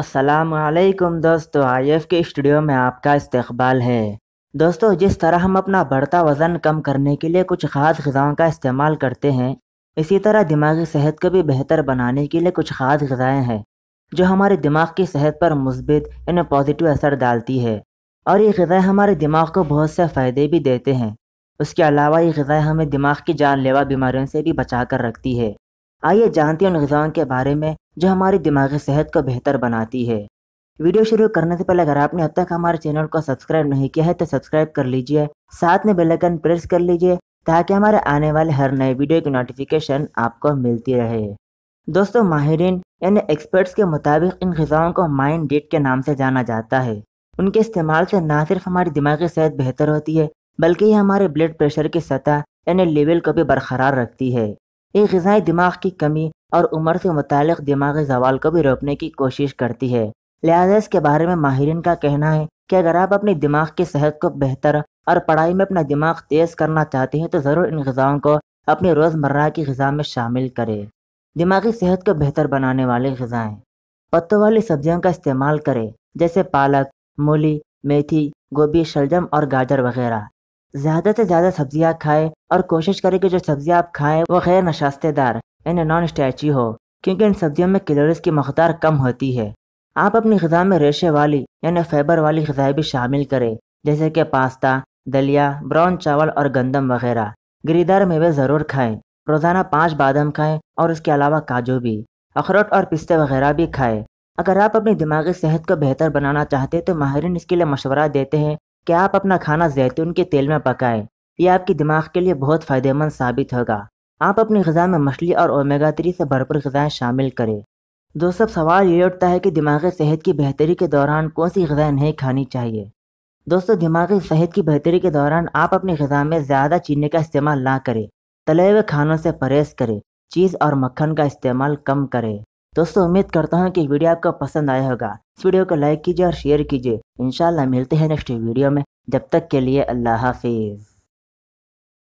असलकम दोस्तों I F के स्टूडियो में आपका इस्तबाल है दोस्तों जिस तरह हम अपना बढ़ता वज़न कम करने के लिए कुछ ख़ास गज़ाओं का इस्तेमाल करते हैं इसी तरह दिमागी सेहत को भी बेहतर बनाने के लिए कुछ ख़ास गज़ाएँ हैं जो हमारे दिमाग की सेहत पर मुस्बित यानी पॉजिटिव असर डालती है और ये गज़ाएँ हमारे दिमाग को बहुत से फ़ायदे भी देते हैं उसके अलावा ये गज़ाएँ हमें दिमाग की जानलेवा बीमारियों से भी बचा कर रखती है आइए जानते हैं उन गज़ाओं के बारे में जो हमारी दिमागी सेहत को बेहतर बनाती है वीडियो शुरू करने से पहले अगर आपने अब तक हमारे चैनल को सब्सक्राइब नहीं किया है तो सब्सक्राइब कर लीजिए साथ में बेल आइकन प्रेस कर लीजिए ताकि हमारे आने वाले हर नए वीडियो की नोटिफिकेशन आपको मिलती रहे दोस्तों माहरीन यानी एक्सपर्ट्स के मुताबिक इन गज़ाओं को माइंड डेट के नाम से जाना जाता है उनके इस्तेमाल से ना सिर्फ हमारी दिमागी सेहत बेहतर होती है बल्कि ये हमारे ब्लड प्रेशर की सतह यानी लेवल को भी बरकरार रखती है ये गज़ाएँ दिमाग की कमी और उम्र से मुतल दिमागी जवाल को भी रोकने की कोशिश करती है लिहाजा इसके बारे में माहरीन का कहना है कि अगर आप अपने दिमाग की सेहत को बेहतर और पढ़ाई में अपना दिमाग तेज़ करना चाहते हैं तो ज़रूर इन गज़ाओं को अपनी रोज़मर्रा की गज़ा में शामिल करें दिमागी सेहत को बेहतर बनाने वाली गज़ाएँ पत्तों वाली सब्जियों का इस्तेमाल करें जैसे पालक मूली मेथी गोभी शलजम और गाजर वगैरह ज़्यादा से ज़्यादा सब्जियाँ खाएं और कोशिश करें कि जो सब्जियाँ आप खाएं वो गैर नशास्तेदार एंड नॉन स्टैची हो क्योंकि इन सब्जियों में कैलोरीज की मकदार कम होती है आप अपनी गजा में रेशे वाली यानी फाइबर वाली गजाएं भी शामिल करें जैसे कि पास्ता दलिया ब्राउन चावल और गंदम वगैरह गिरीदार मेवे ज़रूर खाएं रोज़ाना पाँच बादाम खाएं और उसके अलावा काजू भी अखरोट और पिस्ते वगैरह भी खाएं अगर आप अपनी दिमागी सेहत को बेहतर बनाना चाहते हैं तो माहरीन इसके लिए मशवरा देते हैं कि आप अपना खाना जैतून के तेल में पकाएं यह आपके दिमाग के लिए बहुत फ़ायदेमंद साबित होगा आप अपनी गज़ा में मछली और ओमेगा थ्री से भरपूर गजाएं शामिल करें दोस्तों सवाल ये उठता है कि दिमागी सेहत की बेहतरी के दौरान कौन सी गजाएं नहीं खानी चाहिए दोस्तों दिमागी सेहत की बेहतरी के दौरान आप अपनी गज़ा में ज़्यादा चीनी का इस्तेमाल ना करें तले हुए खानों से परहेज़ करें चीज़ और मक्खन का इस्तेमाल कम करें दोस्तों उम्मीद करता हूँ कि वीडियो आपको पसंद आया होगा इस वीडियो को लाइक कीजिए और शेयर कीजिए इंशाल्लाह मिलते हैं नेक्स्ट वीडियो में जब तक के लिए अल्लाह हाफिज़